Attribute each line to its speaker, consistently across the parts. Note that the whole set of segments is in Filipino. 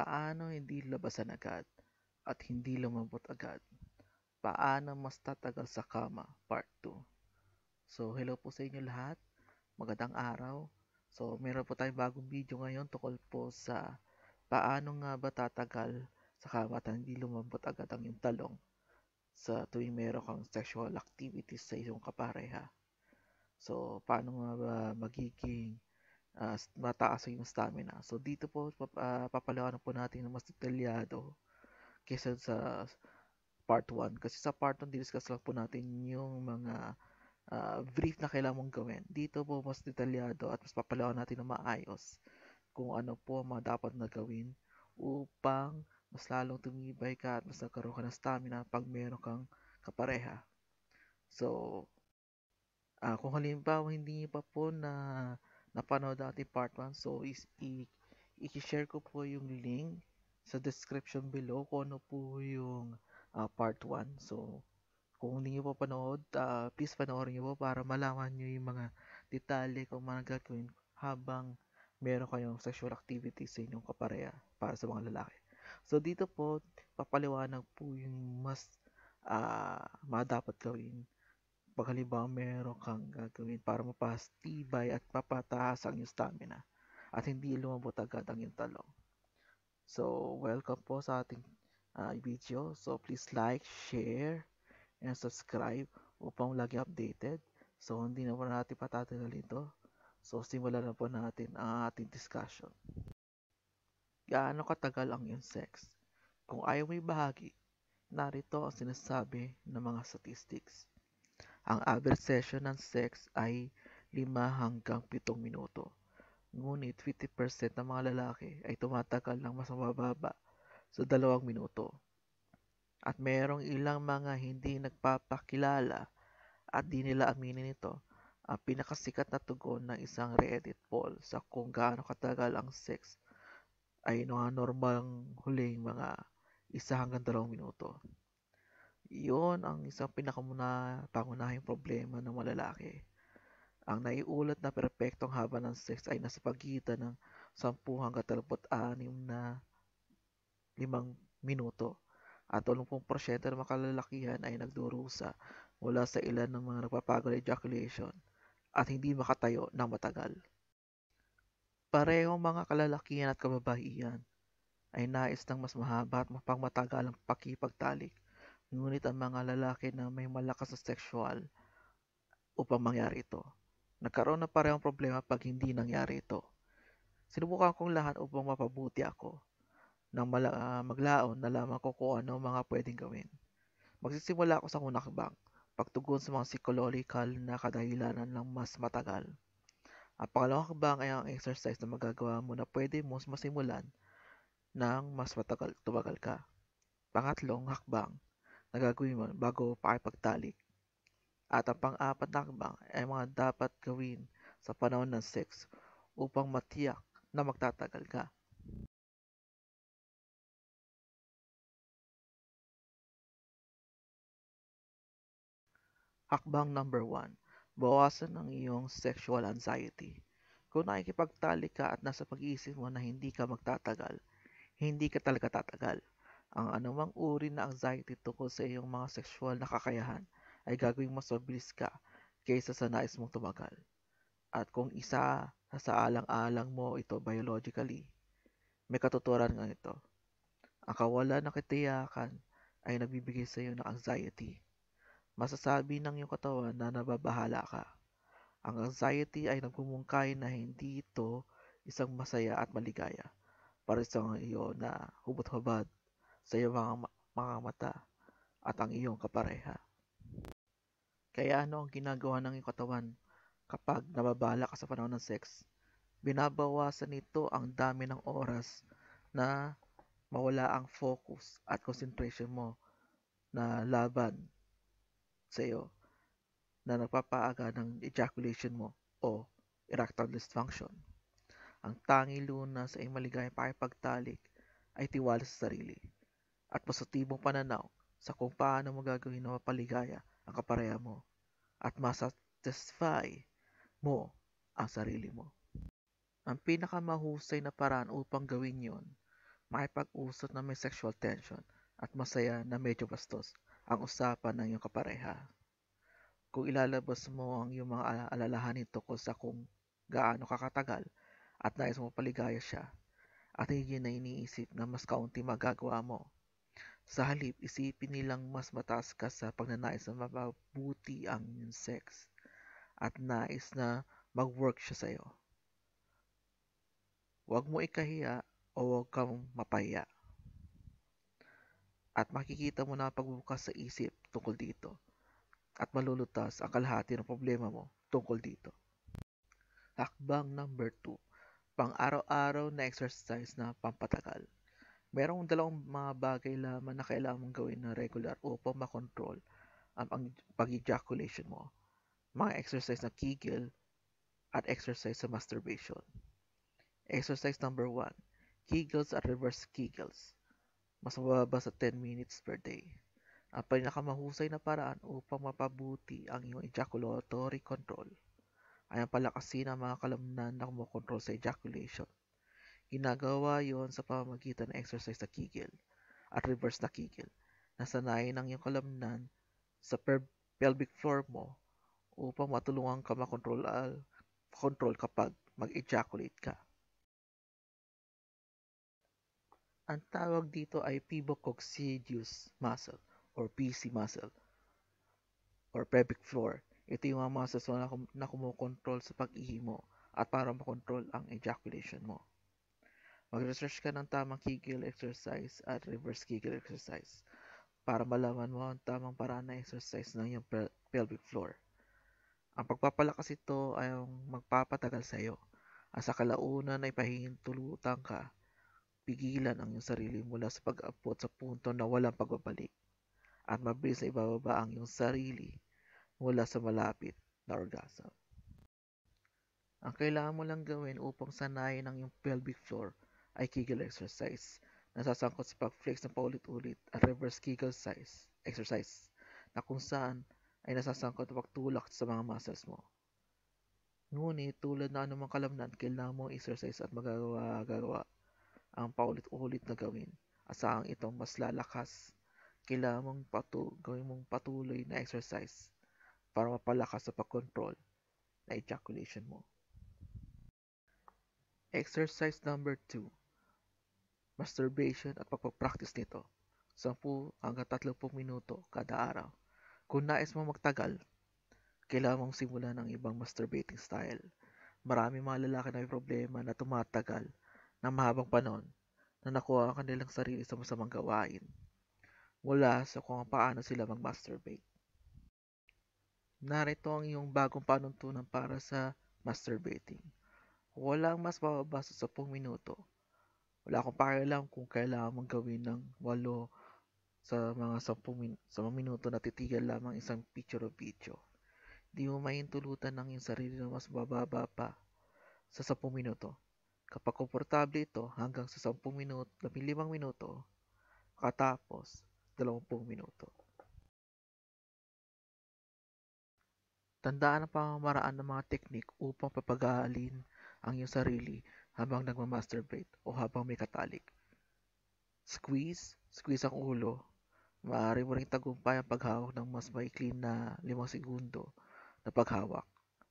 Speaker 1: Paano hindi labasan agad at hindi lumabot agad? Paano mas tatagal sa kama? Part 2. So, hello po sa inyo lahat. Magandang araw. So, meron po tayong bagong video ngayon tukol po sa paano nga ba tatagal sa kama at hindi lumabot agad ang iyong talong sa tuwing meron kang sexual activities sa iyong kapareha. So, paano nga ba magiging uh, mataas yung stamina. So dito po pap- uh, ah, papalawanan po natin ng mas detalyado kaysa sa part 1 kasi sa part 1 diniscuss lang po natin yung mga uh, brief na kailangan mong gawin. Dito po mas detalyado at mas papalawan natin ng maayos kung ano po ang mga dapat na gawin upang mas lalong tumibay ka at mas nagkaroon ka ng stamina pag meron kang kapareha. So, uh, kung halimbawa hindi pa po na napanood dati part 1. So, is, i- i-share ko po yung link sa description below kung ano po yung uh, part 1. So, kung hindi nyo pa panood, uh, please panoorin nyo po para malaman nyo yung mga detalye kung mga gagawin habang meron kayong sexual activity sa inyong kapareha para sa mga lalaki. So, dito po, papaliwanag po yung mas uh, mga dapat gawin kapag halimbawa meron kang gagawin para mapastibay at mapataas ang iyong stamina at hindi lumabot agad ang iyong talong. So, welcome po sa ating uh, video. So, please like, share, and subscribe upang lagi updated. So, hindi na po natin patatagal ito. So, simulan na po natin ang ating discussion. Gaano katagal ang iyong sex? Kung ayaw may bahagi, narito ang sinasabi ng mga statistics. Ang average session ng sex ay 5 hanggang 7 minuto. Ngunit 50% ng mga lalaki ay tumatagal ng mas mababa sa 2 minuto. At mayroong ilang mga hindi nagpapakilala at di nila aminin ito ang pinakasikat na tugon ng isang re-edit poll sa kung gaano katagal ang sex ay normal ang huling mga isa hanggang dalawang minuto. Iyon ang isang pinakamuna pangunahing problema ng malalaki. Ang naiulat na perpektong haba ng sex ay nasa pagitan ng 10 hanggang 36 na 5 minuto at 80% ng mga kalalakihan ay nagdurusa mula sa ilan ng mga nagpapagal ejaculation at hindi makatayo ng matagal. Parehong mga kalalakihan at kababaihan ay nais ng mas mahaba at mapangmatagalang pakipagtalik Ngunit ang mga lalaki na may malakas na sexual upang mangyari ito. Nagkaroon ng parehong problema pag hindi nangyari ito. Sinubukan kong lahat upang mapabuti ako. Nang mala- uh, maglaon, nalaman ko kung ano mga pwedeng gawin. Magsisimula ako sa hunakbang, pagtugon sa mga psychological na kadahilanan ng mas matagal. Ang pangalawang hakbang ay ang exercise na magagawa mo na pwede mo masimulan ng mas matagal tumagal ka. Pangatlong hakbang na gagawin mo bago pakipagtalik. At ang pang-apat na akbang ay mga dapat gawin sa panahon ng sex upang matiyak na magtatagal ka. Hakbang number 1. Bawasan ang iyong sexual anxiety. Kung nakikipagtalik ka at nasa pag-iisip mo na hindi ka magtatagal, hindi ka talaga tatagal. Ang anumang uri na anxiety tungkol sa iyong mga sexual na kakayahan ay gagawing mas mabilis ka kaysa sa nais mong tumagal. At kung isa sa alang-alang mo ito biologically, may katuturan nga ito. Ang kawalan ng katiyakan ay nagbibigay sa iyo ng anxiety. Masasabi ng iyong katawan na nababahala ka. Ang anxiety ay nagmumungkay na hindi ito isang masaya at maligaya para sa iyo na hubot-hubad sa iyong mga, mga mata at ang iyong kapareha. Kaya ano ang ginagawa ng iyong katawan kapag nababala ka sa panahon ng sex? Binabawasan nito ang dami ng oras na mawala ang focus at concentration mo na laban sa iyo na nagpapaaga ng ejaculation mo o erectile dysfunction. Ang tangi luna sa iyong maligayang pakipagtalik ay tiwala sa sarili at positibong pananaw sa kung paano mo gagawin na mapaligaya ang kapareha mo at masatisfy mo ang sarili mo. Ang pinakamahusay na paraan upang gawin yon, makipag-usap na may sexual tension at masaya na medyo bastos ang usapan ng iyong kapareha. Kung ilalabas mo ang iyong mga alalahanin tungkol sa kung gaano kakatagal at nais mo paligaya siya at hindi na iniisip na mas kaunti magagawa mo sa halip, isipin nilang mas mataas ka sa pagnanais na mapabuti ang sex at nais na mag-work siya sa iyo. Huwag mo ikahiya o huwag kang mapahiya. At makikita mo na pagbukas sa isip tungkol dito at malulutas ang kalahati ng problema mo tungkol dito. Hakbang number 2. Pang-araw-araw na exercise na pampatagal merong dalawang mga bagay lamang na kailangan mong gawin na regular upang makontrol um, ang pag-ejaculation mo. Mga exercise na kegel at exercise sa masturbation. Exercise number 1. Kegels at reverse kegels. Mas mababa sa 10 minutes per day. Ang pinakamahusay na paraan upang mapabuti ang iyong ejaculatory control ay ang palakasin ang mga kalamnan na kumokontrol sa ejaculation Ginagawa yon sa pamamagitan ng exercise na kigil at reverse na kigil. Nasanayin ang iyong kalamnan sa pelvic floor mo upang matulungan ka makontrol al control kapag mag-ejaculate ka. Ang tawag dito ay pivococcygeus muscle or PC muscle or pelvic floor. Ito yung mga muscles na, kum- na kumukontrol sa pag-ihi mo at para makontrol ang ejaculation mo. Mag-research ka ng tamang Kegel exercise at reverse Kegel exercise para malaman mo ang tamang paraan ng exercise ng iyong pelvic floor. Ang pagpapalakas ito ay ang magpapatagal sa iyo. At sa kalaunan ay pahihintulutan ka, pigilan ang iyong sarili mula sa pag-abot sa punto na walang pagbabalik at mabilis na ibababa ang iyong sarili mula sa malapit na orgasm. Ang kailangan mo lang gawin upang sanayin ang iyong pelvic floor ay Kegel exercise. Nasasangkot sa pag-flex ng paulit-ulit at reverse Kegel size exercise na kung saan ay nasasangkot na pagtulak sa mga muscles mo. Ngunit tulad na anumang kalamnan, kailangan mong exercise at magagawa ang paulit-ulit na gawin. Asaang itong mas lalakas. Kailangan mong patu gawin mong patuloy na exercise para mapalakas sa pag-control na ejaculation mo. Exercise number 2 masturbation at pagpapractice nito. 10 hanggang 30 minuto kada araw. Kung nais mo magtagal, kailangan mong simulan ng ibang masturbating style. Marami mga lalaki na may problema na tumatagal ng mahabang panon na nakuha ang kanilang sarili sa masamang gawain mula sa kung paano sila mag-masturbate. Narito ang iyong bagong panuntunan para sa masturbating. Walang mas mababasa sa 10 minuto wala akong pakialam kung kailangan mong gawin ng walo sa mga 10 min- sa mga minuto na titigil lamang isang picture o video. Hindi mo mahintulutan ng yung sarili na mas bababa pa sa 10 minuto. Kapag komportable ito hanggang sa 10 minuto, 15 minuto, katapos 20 minuto. Tandaan ang pamamaraan ng mga teknik upang papagaalin ang iyong sarili habang nagmamasturbate o habang may katalik. Squeeze, squeeze ang ulo. Maaari mo rin tagumpay ang paghawak ng mas maikli na limang segundo na paghawak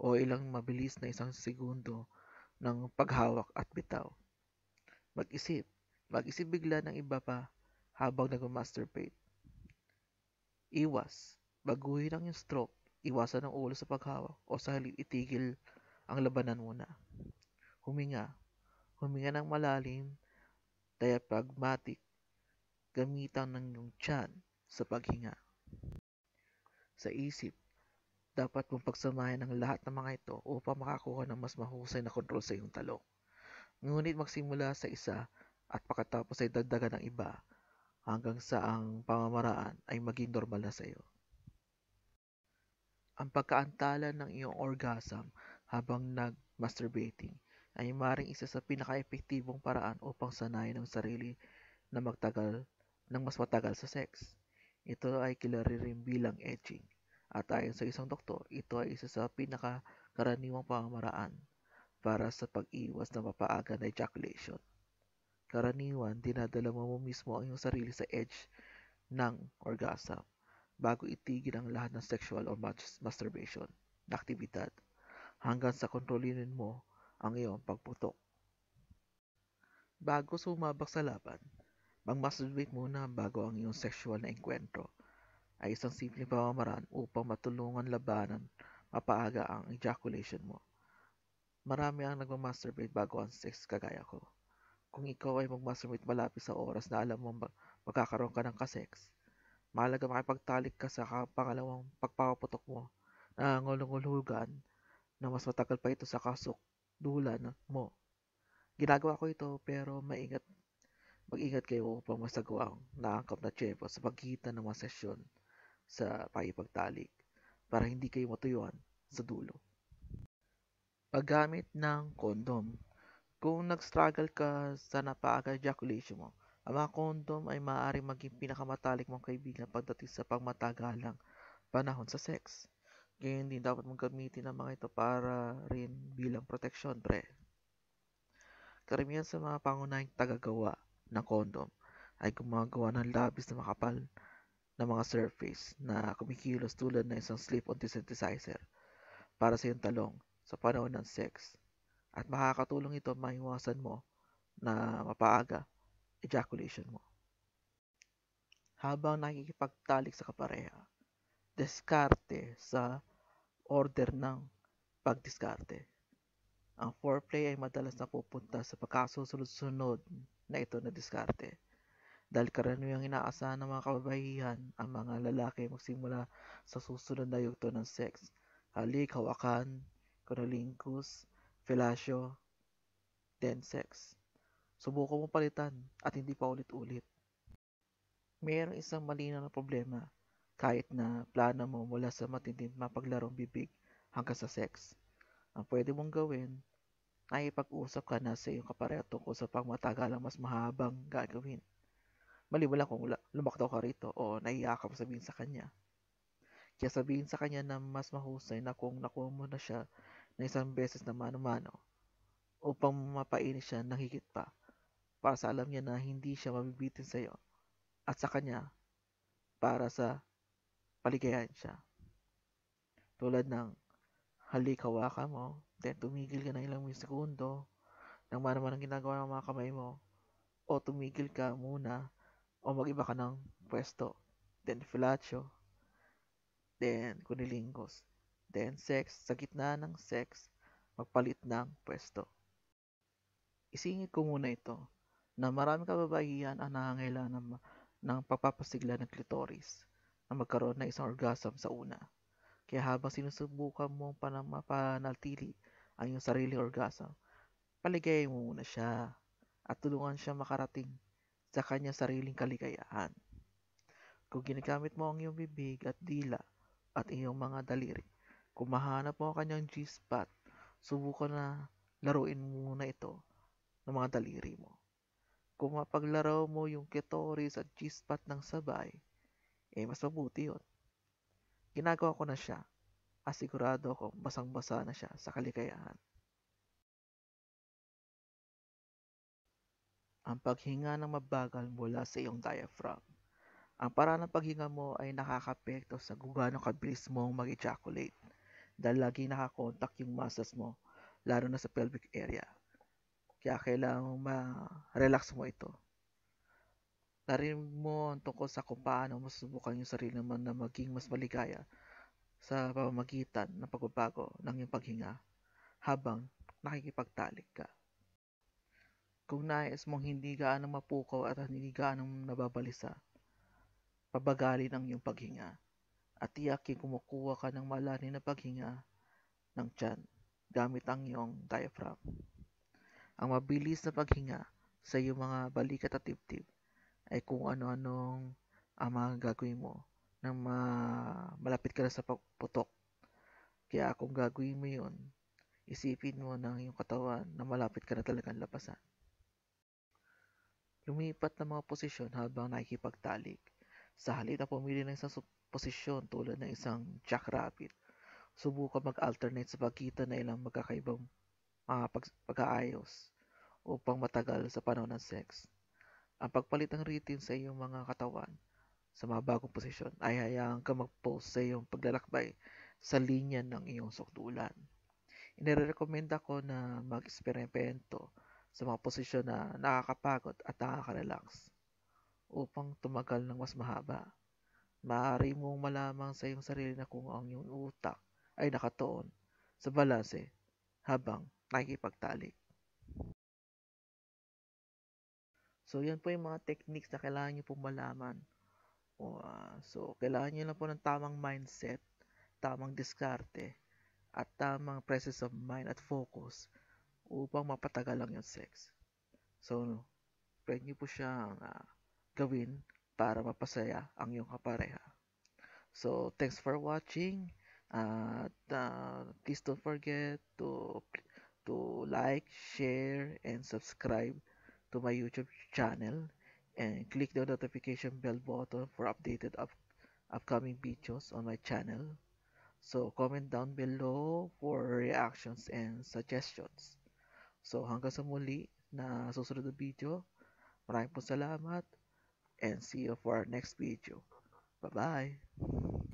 Speaker 1: o ilang mabilis na isang segundo ng paghawak at bitaw. Mag-isip. Mag-isip bigla ng iba pa habang nagmamasturbate. Iwas. Baguhin ang yung stroke. Iwasan ang ulo sa paghawak o sa halip itigil ang labanan muna. Huminga. Huminga ng malalim, diaphragmatic, gamitan ng iyong tiyan sa paghinga. Sa isip, dapat mong pagsamahin ang lahat ng mga ito upang makakuha ng mas mahusay na kontrol sa iyong talo. Ngunit magsimula sa isa at pagkatapos ay dagdagan ng iba hanggang sa ang pamamaraan ay maging normal na sa iyo. Ang pagkaantala ng iyong orgasm habang nag-masturbating ay maring isa sa pinaka-epektibong paraan upang sanayin ang sarili na magtagal ng mas matagal sa sex. Ito ay kilala rin bilang etching. At ayon sa isang doktor, ito ay isa sa pinakakaraniwang pamamaraan para sa pag-iwas na mapaaga na ejaculation. Karaniwan, dinadala mo, mo mismo ang iyong sarili sa edge ng orgasm bago itigil ang lahat ng sexual or masturbation na aktibidad hanggang sa kontrolinin mo ang iyong pagputok. Bago sumabak sa laban, mag-masturbate muna bago ang iyong sexual na engkwentro ay isang simpleng pamamaraan upang matulungan labanan mapaaga ang ejaculation mo. Marami ang nagmamasturbate bago ang sex kagaya ko. Kung ikaw ay magmasturbate malapit sa oras na alam mo magkakaroon ka ng kasex, mahalaga makipagtalik ka sa pangalawang pagpapaputok mo na ngulungulugan na mas matagal pa ito sa kasok dula mo. Ginagawa ko ito pero maingat mag-ingat kayo upang masagawa ang naangkap na tiyempo sa pagitan ng mga sesyon sa pakipagtalik para hindi kayo matuyuan sa dulo. Paggamit ng kondom Kung nag-struggle ka sa napaaga ejaculation mo, ang mga kondom ay maaaring maging pinakamatalik mong kaibigan pagdating sa pangmatagalang panahon sa sex. Kaya hindi dapat mong gamitin ang mga ito para rin bilang proteksyon, pre. Karamihan sa mga pangunahing tagagawa ng condom ay gumagawa ng labis na makapal na mga surface na kumikilos tulad ng isang slip-on desensitizer para sa iyong talong sa panahon ng sex. At makakatulong ito maiwasan mo na mapaaga ejaculation mo. Habang nakikipagtalik sa kapareha, diskarte sa order ng pagdiskarte. Ang foreplay ay madalas na pupunta sa pagkasusunod-sunod na ito na diskarte. Dahil karaniwang inaasahan ng mga kababaihan, ang mga lalaki magsimula sa susunod na yugto ng sex. Halik, hawakan, kunalingkus, fellatio, then sex. Subukan mo palitan at hindi pa ulit-ulit. Mayroong isang malinaw na problema kahit na plano mo mula sa matinding mapaglarong bibig hanggang sa sex. Ang pwede mong gawin ay ipag-usap ka na sa iyong kapareho tungkol sa pangmatagalang mas mahabang gagawin. Maliwala kung lumaktaw ka rito o naiyakap sabihin sa kanya. Kaya sabihin sa kanya na mas mahusay na kung nakuha mo na siya na isang beses na mano-mano upang mapainis siya ng higit pa para sa alam niya na hindi siya mabibitin sa iyo at sa kanya para sa paligayan siya. Tulad ng halik hawaka mo, then tumigil ka ng ilang segundo, nang manaman ang ginagawa ng mga kamay mo, o tumigil ka muna, o mag-iba ka ng pwesto, then filacho, then kunilingkos, then sex, sa gitna ng sex, magpalit ng pwesto. Isingit ko muna ito na marami kababaihan ang nangangailangan ng, ng pagpapasigla ng clitoris na magkaroon ng isang orgasm sa una. Kaya habang sinusubukan mong panatili ang iyong sariling orgasm, paligayin mo muna siya at tulungan siya makarating sa kanyang sariling kaligayahan. Kung ginagamit mo ang iyong bibig at dila at iyong mga daliri, kung mahanap mo ang kanyang G-spot, subukan na laruin muna ito ng mga daliri mo. Kung mapaglaro mo yung clitoris at G-spot ng sabay, eh mas mabuti yun. Ginagawa ko na siya at sigurado ako basang-basa na siya sa kalikayahan. Ang paghinga ng mabagal mula sa iyong diaphragm. Ang paraan ng paghinga mo ay nakakapekto sa kung gaano kabilis mong mag-ejaculate dahil lagi nakakontak yung muscles mo, lalo na sa pelvic area. Kaya kailangan mo ma-relax mo ito. Narinig mo ang tungkol sa kung paano masusubukan yung sarili mo na maging mas maligaya sa pamamagitan ng pagbabago ng iyong paghinga habang nakikipagtalik ka. Kung nais mong hindi gaanong mapukaw at hindi gaanong nababalisa, pabagalin ang iyong paghinga at tiyakin kumukuha ka ng malalim na paghinga ng tiyan gamit ang iyong diaphragm. Ang mabilis na paghinga sa iyong mga balikat at tip-tip ay kung ano-anong ang ah, mga gagawin mo nang ma- malapit ka na sa pagputok. Kaya kung gagawin mo yun, isipin mo ng iyong katawan na malapit ka na talagang lapasan. Lumipat ng mga posisyon habang nakikipagtalik. Sa halip na pumili ng isang posisyon tulad ng isang jackrabbit, subukan mag-alternate sa pagitan na ilang magkakaibang uh, pag- pag-aayos upang matagal sa panahon ng sex. Ang pagpalit ng routine sa iyong mga katawan sa mga bagong posisyon ay hayaan ka mag-post sa iyong paglalakbay sa linya ng iyong sukdulan. Inirekomenda ko na mag-eksperimento sa mga posisyon na nakakapagod at nakakarelax upang tumagal ng mas mahaba. Maaari mong malamang sa iyong sarili na kung ang iyong utak ay nakatoon sa balanse habang nakikipagtalik. So, yan po yung mga techniques na kailangan nyo pong malaman. O, uh, so, kailangan nyo lang po ng tamang mindset, tamang diskarte, at tamang presence of mind at focus upang mapatagal lang yung sex. So, pwede nyo po siyang uh, gawin para mapasaya ang iyong kapareha. So, thanks for watching. At uh, please don't forget to to like, share, and subscribe to my YouTube channel and click the notification bell button for updated up upcoming videos on my channel. So comment down below for reactions and suggestions. So hanggang sa muli na susunod na video. Maraming po salamat and see you for our next video. Bye-bye!